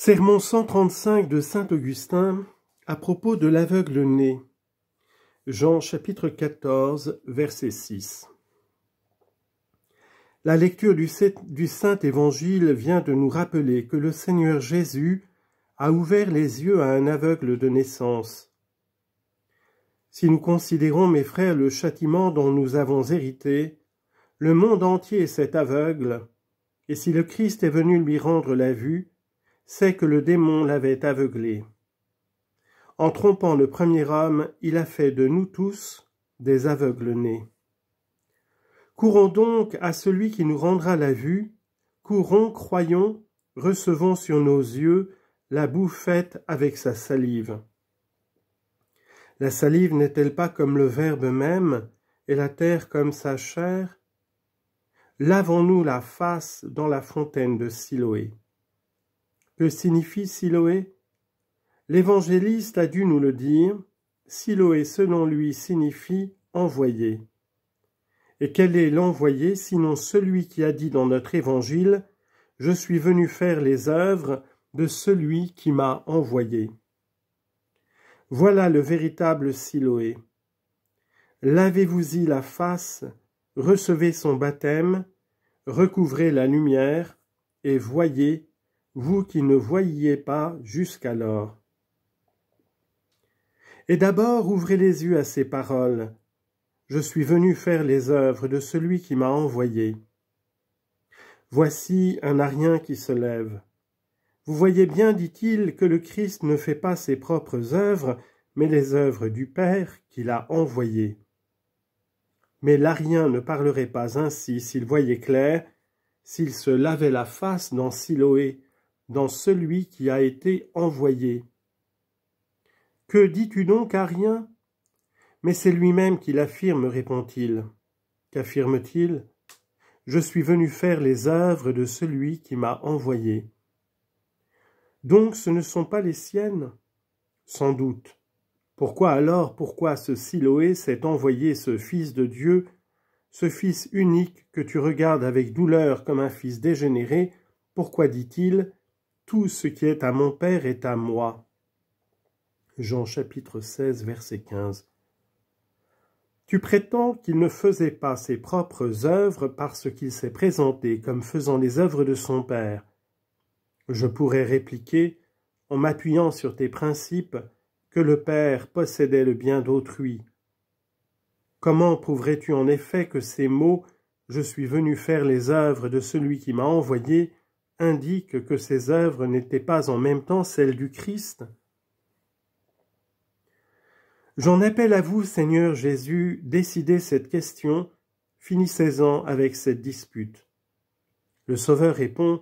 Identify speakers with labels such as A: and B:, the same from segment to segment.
A: Sermon 135 de saint Augustin à propos de l'aveugle né. Jean chapitre 14, verset 6. La lecture du, Saint Évangile vient de nous rappeler que le Seigneur Jésus a ouvert les yeux à un aveugle de naissance. Si nous considérons, mes frères, le châtiment dont nous avons hérité, le monde entier est aveugle, et si le Christ est venu lui rendre la vue, c'est que le démon l'avait aveuglé. En trompant le premier homme, il a fait de nous tous des aveugles nés. Courons donc à celui qui nous rendra la vue, courons, croyons, recevons sur nos yeux la boue faite avec sa salive. La salive n'est-elle pas comme le Verbe même, et la terre comme sa chair Lavons-nous la face dans la fontaine de Siloé. Que signifie Siloé L'évangéliste a dû nous le dire. Siloé, selon lui, signifie envoyé. Et quel est l'envoyé sinon celui qui a dit dans notre évangile Je suis venu faire les œuvres de celui qui m'a envoyé. Voilà le véritable Siloé. Lavez-vous-y la face, recevez son baptême, recouvrez la lumière et voyez vous qui ne voyiez pas jusqu'alors. Et d'abord ouvrez les yeux à ces paroles. Je suis venu faire les œuvres de celui qui m'a envoyé. Voici un arien qui se lève. Vous voyez bien, dit-il, que le Christ ne fait pas ses propres œuvres, mais les œuvres du Père qui l'a envoyé. Mais l'arien ne parlerait pas ainsi s'il voyait clair, s'il se lavait la face dans Siloé, dans celui qui a été envoyé. Que dis-tu donc à rien Mais c'est lui-même qui l'affirme, répond-il. Qu'affirme-t-il Je suis venu faire les œuvres de celui qui m'a envoyé. Donc ce ne sont pas les siennes Sans doute. Pourquoi alors, pourquoi ce Siloé s'est envoyé ce Fils de Dieu, ce Fils unique que tu regardes avec douleur comme un Fils dégénéré, pourquoi dit-il tout ce qui est à mon Père est à moi. Jean chapitre 16, verset 15. Tu prétends qu'il ne faisait pas ses propres œuvres parce qu'il s'est présenté comme faisant les œuvres de son Père. Je pourrais répliquer, en m'appuyant sur tes principes, que le Père possédait le bien d'autrui. Comment prouverais-tu en effet que ces mots « Je suis venu faire les œuvres de celui qui m'a envoyé » indique que ces œuvres n'étaient pas en même temps celles du Christ J'en appelle à vous, Seigneur Jésus, décidez cette question, finissez-en avec cette dispute. Le Sauveur répond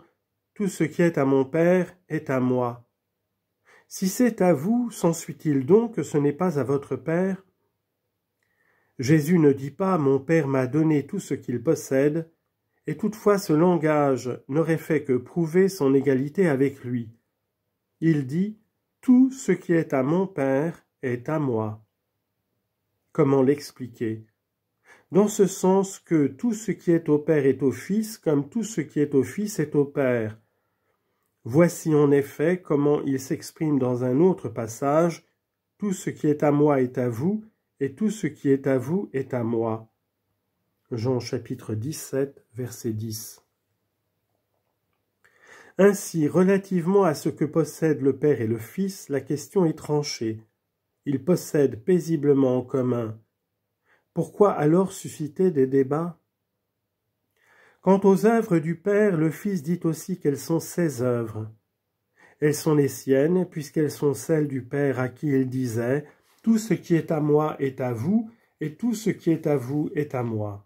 A: Tout ce qui est à mon Père est à moi. Si c'est à vous, s'ensuit-il donc que ce n'est pas à votre Père Jésus ne dit pas Mon Père m'a donné tout ce qu'il possède, et toutefois ce langage n'aurait fait que prouver son égalité avec lui. Il dit Tout ce qui est à mon Père est à moi. Comment l'expliquer Dans ce sens que tout ce qui est au Père est au Fils, comme tout ce qui est au Fils est au Père. Voici en effet comment il s'exprime dans un autre passage Tout ce qui est à moi est à vous, et tout ce qui est à vous est à moi. Jean chapitre 17, verset 10. Ainsi, relativement à ce que possèdent le Père et le Fils, la question est tranchée. Ils possèdent paisiblement en commun. Pourquoi alors susciter des débats Quant aux œuvres du Père, le Fils dit aussi qu'elles sont ses œuvres. Elles sont les siennes, puisqu'elles sont celles du Père à qui il disait Tout ce qui est à moi est à vous, et tout ce qui est à vous est à moi.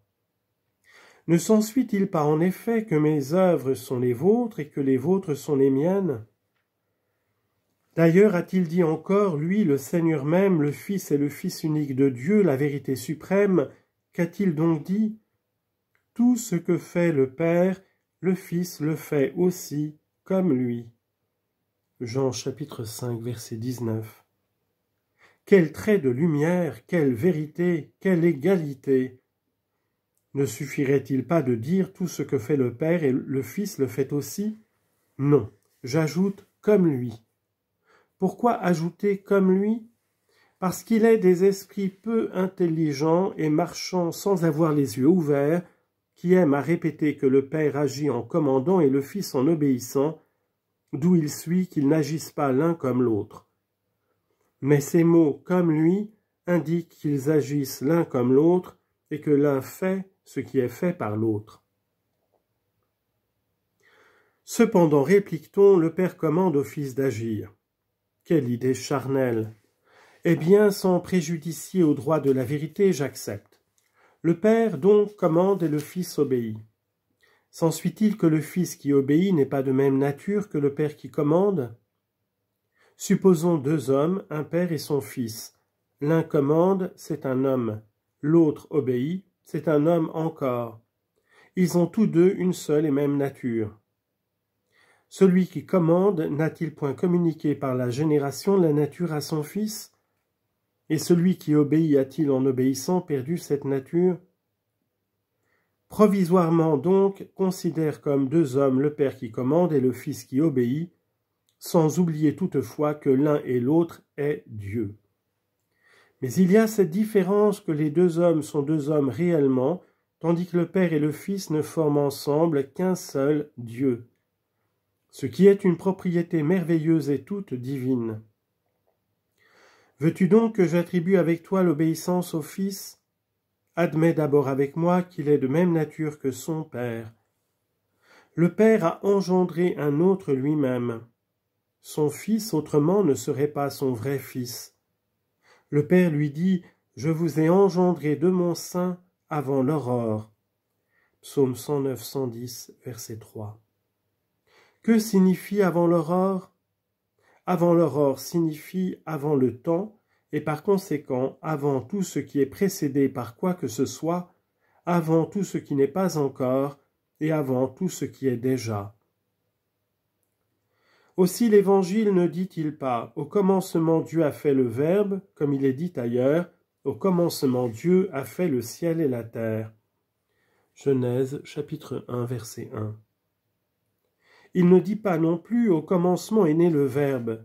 A: Ne s'ensuit-il pas en effet que mes œuvres sont les vôtres et que les vôtres sont les miennes D'ailleurs a-t-il dit encore, lui, le Seigneur même, le Fils et le Fils unique de Dieu, la vérité suprême, qu'a-t-il donc dit Tout ce que fait le Père, le Fils le fait aussi, comme lui. Jean chapitre 5, verset 19. Quel trait de lumière, quelle vérité, quelle égalité ne suffirait-il pas de dire tout ce que fait le Père et le Fils le fait aussi Non, j'ajoute comme lui. Pourquoi ajouter comme lui Parce qu'il est des esprits peu intelligents et marchant sans avoir les yeux ouverts, qui aiment à répéter que le Père agit en commandant et le Fils en obéissant, d'où il suit qu'ils n'agissent pas l'un comme l'autre. Mais ces mots comme lui indiquent qu'ils agissent l'un comme l'autre et que l'un fait ce qui est fait par l'autre. Cependant, réplique-t-on, le Père commande au Fils d'agir. Quelle idée charnelle Eh bien, sans préjudicier au droit de la vérité, j'accepte. Le Père donc commande et le Fils obéit. S'ensuit-il que le Fils qui obéit n'est pas de même nature que le Père qui commande Supposons deux hommes, un Père et son Fils. L'un commande, c'est un homme. L'autre obéit, c'est un homme encore. Ils ont tous deux une seule et même nature. Celui qui commande n'a-t-il point communiqué par la génération la nature à son Fils Et celui qui obéit a-t-il en obéissant perdu cette nature Provisoirement donc, considère comme deux hommes le Père qui commande et le Fils qui obéit, sans oublier toutefois que l'un et l'autre est Dieu. Mais il y a cette différence que les deux hommes sont deux hommes réellement, tandis que le Père et le Fils ne forment ensemble qu'un seul Dieu, ce qui est une propriété merveilleuse et toute divine. Veux-tu donc que j'attribue avec toi l'obéissance au Fils Admets d'abord avec moi qu'il est de même nature que son Père. Le Père a engendré un autre lui-même. Son Fils autrement ne serait pas son vrai Fils. Le père lui dit Je vous ai engendré de mon sein avant l'aurore. Psaume 109, 110, verset 3. Que signifie avant l'aurore Avant l'aurore signifie avant le temps et par conséquent avant tout ce qui est précédé par quoi que ce soit, avant tout ce qui n'est pas encore et avant tout ce qui est déjà. Aussi l'Évangile ne dit-il pas « Au commencement Dieu a fait le Verbe », comme il est dit ailleurs, « Au commencement Dieu a fait le ciel et la terre ». Genèse chapitre 1 verset 1. Il ne dit pas non plus « Au commencement est né le Verbe »,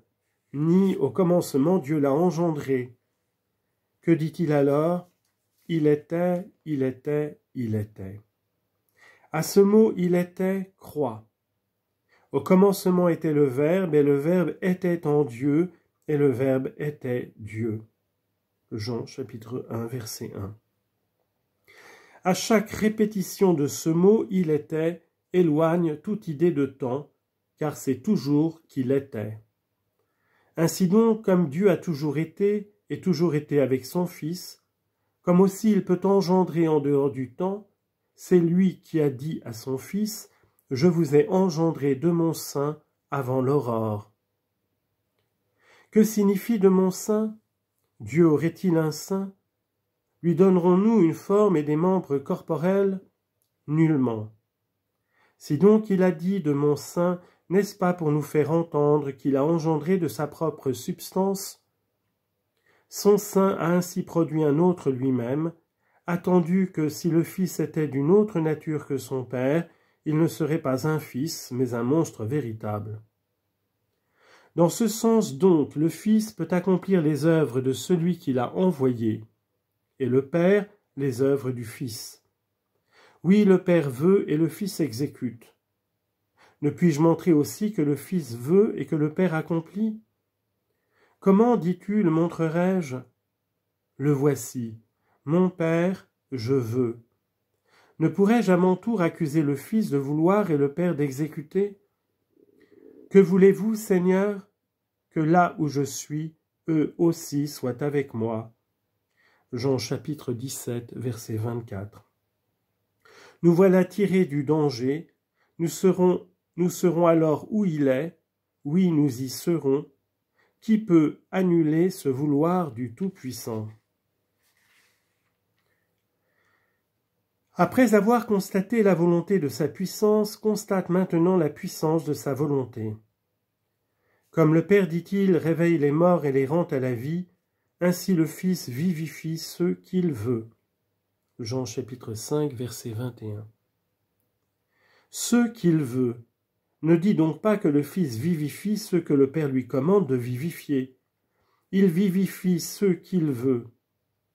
A: ni « Au commencement Dieu l'a engendré ». Que dit-il alors Il était, il était, il était. À ce mot « il était » croit au commencement était le Verbe, et le Verbe était en Dieu, et le Verbe était Dieu. Jean chapitre 1, verset 1. À chaque répétition de ce mot, il était, éloigne toute idée de temps, car c'est toujours qu'il était. Ainsi donc, comme Dieu a toujours été, et toujours été avec son Fils, comme aussi il peut engendrer en dehors du temps, c'est lui qui a dit à son Fils, je vous ai engendré de mon sein avant l'aurore. Que signifie de mon sein Dieu aurait-il un sein Lui donnerons-nous une forme et des membres corporels Nullement. Si donc il a dit de mon sein, n'est-ce pas pour nous faire entendre qu'il a engendré de sa propre substance Son sein a ainsi produit un autre lui-même, attendu que si le Fils était d'une autre nature que son Père, il ne serait pas un fils, mais un monstre véritable. Dans ce sens donc, le Fils peut accomplir les œuvres de celui qui l'a envoyé, et le Père les œuvres du Fils. Oui, le Père veut et le Fils exécute. Ne puis-je montrer aussi que le Fils veut et que le Père accomplit Comment, dis-tu, le montrerai-je Le voici. Mon Père, je veux. Ne pourrais-je à mon tour accuser le Fils de vouloir et le Père d'exécuter Que voulez-vous, Seigneur Que là où je suis, eux aussi soient avec moi. Jean chapitre 17, verset 24. Nous voilà tirés du danger, nous serons, nous serons alors où il est, oui, nous y serons. Qui peut annuler ce vouloir du Tout-Puissant Après avoir constaté la volonté de sa puissance, constate maintenant la puissance de sa volonté. Comme le Père, dit-il, réveille les morts et les rend à la vie, ainsi le Fils vivifie ceux qu'il veut. Jean chapitre 5, verset 21. Ceux qu'il veut ne dit donc pas que le Fils vivifie ceux que le Père lui commande de vivifier. Il vivifie ceux qu'il veut,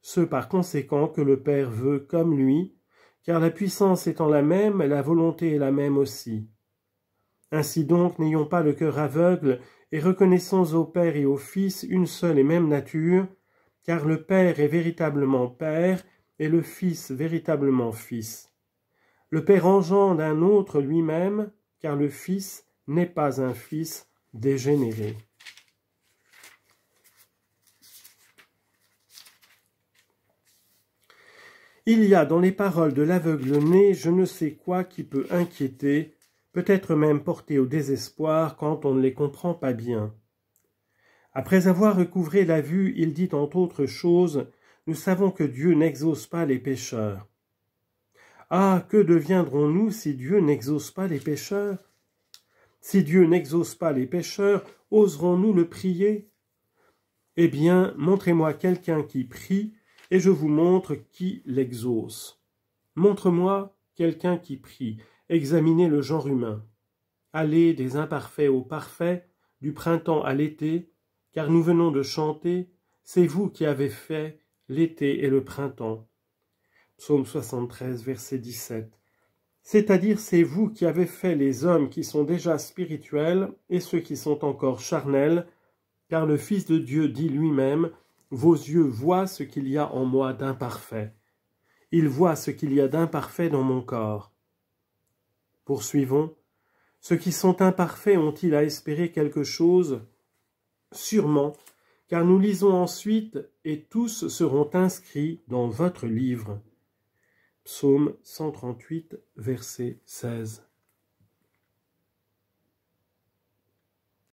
A: ceux par conséquent que le Père veut comme lui, car la puissance étant la même, la volonté est la même aussi. Ainsi donc, n'ayons pas le cœur aveugle, et reconnaissons au Père et au Fils une seule et même nature, car le Père est véritablement Père, et le Fils véritablement Fils. Le Père engendre un autre lui-même, car le Fils n'est pas un Fils dégénéré. Il y a dans les paroles de l'aveugle-né je ne sais quoi qui peut inquiéter, peut-être même porter au désespoir quand on ne les comprend pas bien. Après avoir recouvré la vue, il dit entre autres choses Nous savons que Dieu n'exauce pas les pécheurs. Ah, que deviendrons-nous si Dieu n'exauce pas les pécheurs Si Dieu n'exauce pas les pécheurs, oserons-nous le prier Eh bien, montrez-moi quelqu'un qui prie et je vous montre qui l'exauce. Montre-moi quelqu'un qui prie, examinez le genre humain. Allez des imparfaits au parfait, du printemps à l'été, car nous venons de chanter, c'est vous qui avez fait l'été et le printemps. Psaume 73, verset 17. C'est-à-dire c'est vous qui avez fait les hommes qui sont déjà spirituels et ceux qui sont encore charnels, car le Fils de Dieu dit lui-même, vos yeux voient ce qu'il y a en moi d'imparfait. Ils voient ce qu'il y a d'imparfait dans mon corps. Poursuivons. Ceux qui sont imparfaits ont-ils à espérer quelque chose Sûrement, car nous lisons ensuite et tous seront inscrits dans votre livre. Psaume 138, verset 16.